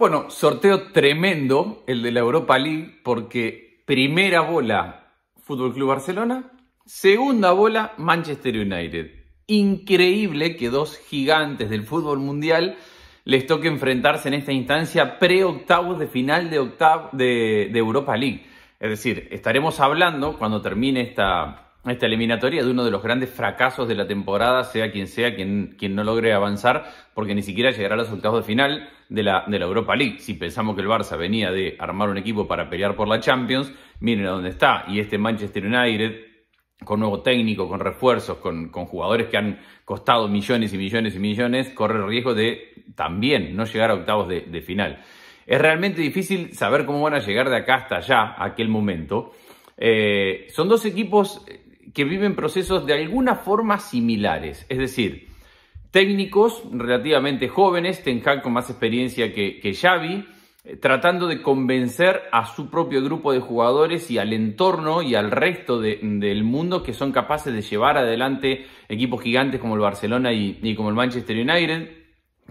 Bueno, sorteo tremendo el de la Europa League porque primera bola Fútbol Club Barcelona, segunda bola Manchester United. Increíble que dos gigantes del fútbol mundial les toque enfrentarse en esta instancia pre-octavos de final de, de Europa League. Es decir, estaremos hablando cuando termine esta, esta eliminatoria de uno de los grandes fracasos de la temporada, sea quien sea quien, quien no logre avanzar, porque ni siquiera llegará a los octavos de final de la, de la Europa League. Si pensamos que el Barça venía de armar un equipo para pelear por la Champions, miren a dónde está. Y este Manchester United, con nuevo técnico, con refuerzos, con, con, jugadores que han costado millones y millones y millones, corre el riesgo de también no llegar a octavos de, final. Es realmente difícil saber cómo van a llegar de acá hasta allá, a aquel momento. Eh, son dos equipos que viven procesos de alguna forma similares, es decir, técnicos relativamente jóvenes, Ten con más experiencia que, que Xavi, eh, tratando de convencer a su propio grupo de jugadores y al entorno y al resto del mundo que son capaces de llevar adelante equipos gigantes como el Barcelona y como el Manchester United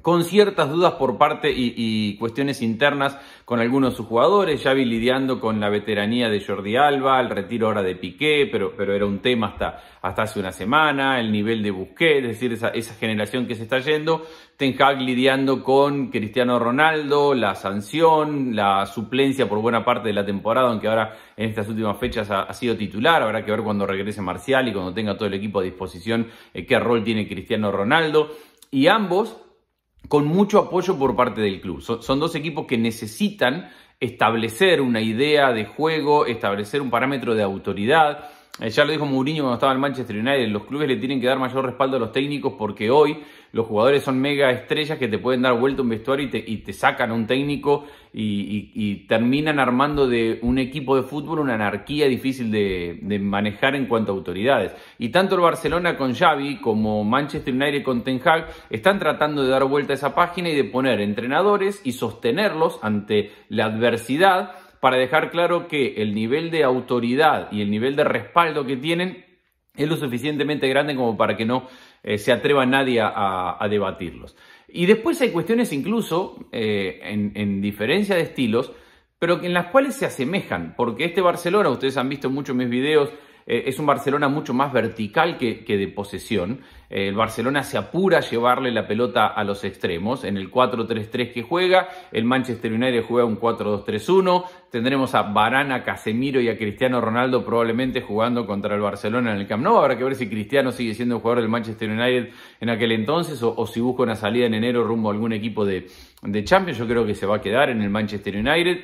con ciertas dudas por parte y, cuestiones internas con algunos de sus jugadores, vi lidiando con la veteranía de Jordi Alba, el retiro ahora de Piqué, pero, pero era un tema hasta, hasta hace una semana, el nivel de Busquets, es decir, esa, generación que se está yendo, Ten Hag lidiando con Cristiano Ronaldo, la sanción, la suplencia por buena parte de la temporada, aunque ahora en estas últimas fechas ha, sido titular, habrá que ver cuando regrese Marcial y cuando tenga todo el equipo a disposición eh, qué rol tiene Cristiano Ronaldo, y ambos con mucho apoyo por parte del club. Son, dos equipos que necesitan establecer una idea de juego, establecer un parámetro de autoridad eh, ya lo dijo Mourinho cuando estaba en Manchester United, los clubes le tienen que dar mayor respaldo a los técnicos porque hoy los jugadores son mega estrellas que te pueden dar vuelta un vestuario y te, y te sacan a un técnico y, terminan armando de un equipo de fútbol una anarquía difícil de, manejar en cuanto a autoridades. Y tanto el Barcelona con Xavi como Manchester United con Ten Hag están tratando de dar vuelta a esa página y de poner entrenadores y sostenerlos ante la adversidad para dejar claro que el nivel de autoridad y el nivel de respaldo que tienen es lo suficientemente grande como para que no eh, se atreva nadie a, debatirlos. Y después hay cuestiones incluso eh, en, diferencia de estilos, pero en las cuales se asemejan, porque este Barcelona, ustedes han visto muchos mis videos eh, es un Barcelona mucho más vertical que, de posesión. Eh, el Barcelona se apura a llevarle la pelota a los extremos. En el 4-3-3 que juega, el Manchester United juega un 4-2-3-1. Tendremos a Barana, a Casemiro y a Cristiano Ronaldo probablemente jugando contra el Barcelona en el Camp Nou. Habrá que ver si Cristiano sigue siendo jugador del Manchester United en aquel entonces o, si busca una salida en enero rumbo a algún equipo de, de Champions. Yo creo que se va a quedar en el Manchester United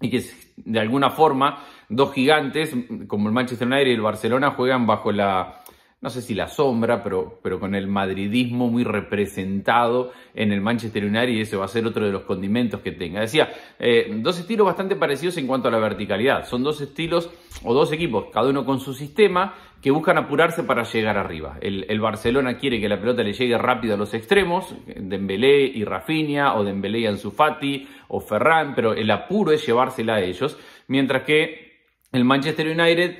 y que de alguna forma dos gigantes, como el Manchester United y el Barcelona, juegan bajo la, no sé si la sombra, pero, pero con el madridismo muy representado en el Manchester United y eso va a ser otro de los condimentos que tenga. Decía, eh, dos estilos bastante parecidos en cuanto a la verticalidad. Son dos estilos o dos equipos, cada uno con su sistema, que buscan apurarse para llegar arriba. El, Barcelona quiere que la pelota le llegue rápido a los extremos, Dembélé y Rafinha, o Dembélé y Ansu Fati, o Ferran, pero el apuro es llevársela a ellos, mientras que el Manchester United,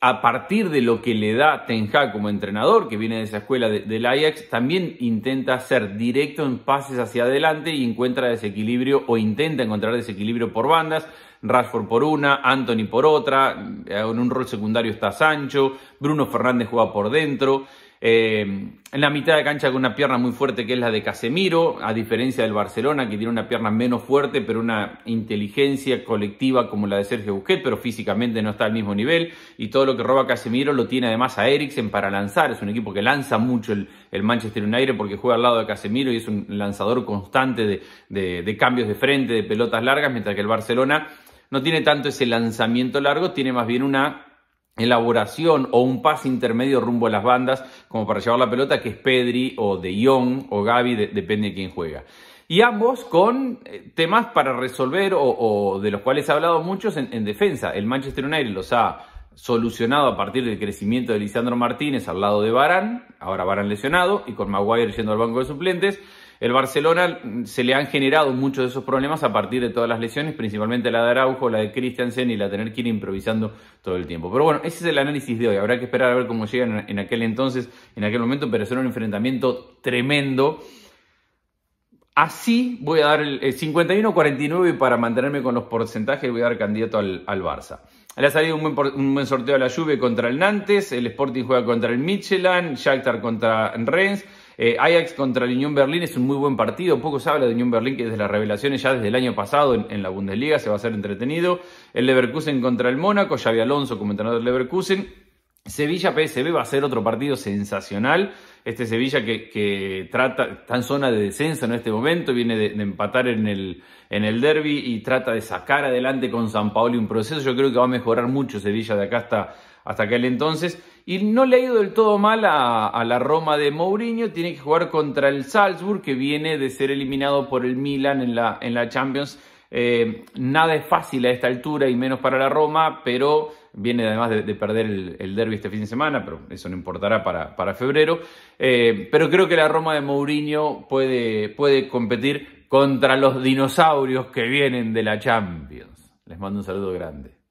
a partir de lo que le da Ten Hag como entrenador, que viene de esa escuela del Ajax, también intenta ser directo en pases hacia adelante y encuentra desequilibrio o intenta encontrar desequilibrio por bandas. Rashford por una, Anthony por otra, en un rol secundario está Sancho, Bruno Fernández juega por dentro. Eh, en la mitad de cancha con una pierna muy fuerte que es la de Casemiro, a diferencia del Barcelona que tiene una pierna menos fuerte pero una inteligencia colectiva como la de Sergio Busquets, pero físicamente no está al mismo nivel y todo lo que roba Casemiro lo tiene además a Eriksen para lanzar, es un equipo que lanza mucho el, Manchester United porque juega al lado de Casemiro y es un lanzador constante de cambios de frente, de pelotas largas, mientras que el Barcelona no tiene tanto ese lanzamiento largo, tiene más bien una elaboración o un paso intermedio rumbo a las bandas como para llevar la pelota, que es Pedri o De Jong o Gaby, depende de quién juega. Y ambos con eh, temas para resolver o, de los cuales ha hablado muchos en, defensa. El Manchester United los ha solucionado a partir del crecimiento de Lisandro Martínez al lado de Barán, ahora Barán lesionado y con Maguire yendo al banco de suplentes. El Barcelona mm, se le han generado muchos de esos problemas a partir de todas las lesiones, principalmente la de Araujo, la de Christiansen y la de tener que ir improvisando todo el tiempo. Pero bueno, ese es el análisis de hoy. Habrá que esperar a ver cómo llegan en aquel entonces, en aquel momento, pero será un enfrentamiento tremendo. Así voy a dar el 51-49 eh, para mantenerme con los porcentajes voy a dar candidato al, Barça. Le ha salido un buen, sorteo a la Juve contra el Nantes, el Sporting juega contra el Michelin, Shakhtar contra Rennes, eh, Ajax contra el Unión Berlín es un muy buen partido. Poco se habla de Unión Berlín, que desde las revelaciones ya desde el año pasado en, la Bundesliga se va a hacer entretenido. El Leverkusen contra el Mónaco, Xavi Alonso como entrenador del Leverkusen. Sevilla PSB va a ser otro partido sensacional. Este Sevilla que, trata, está en zona de descenso en este momento, viene de, empatar en el, derby y trata de sacar adelante con San Paolo un proceso. Yo creo que va a mejorar mucho Sevilla de acá hasta, hasta aquel entonces. Y no le ha ido del todo mal a, la Roma de Mourinho. Tiene que jugar contra el Salzburg, que viene de ser eliminado por el Milan en la, en la Champions eh, nada es fácil a esta altura y menos para la Roma, pero viene además de, perder el, derby este fin de semana, pero eso no importará para, febrero. Eh, pero creo que la Roma de Mourinho puede, puede competir contra los dinosaurios que vienen de la Champions. Les mando un saludo grande.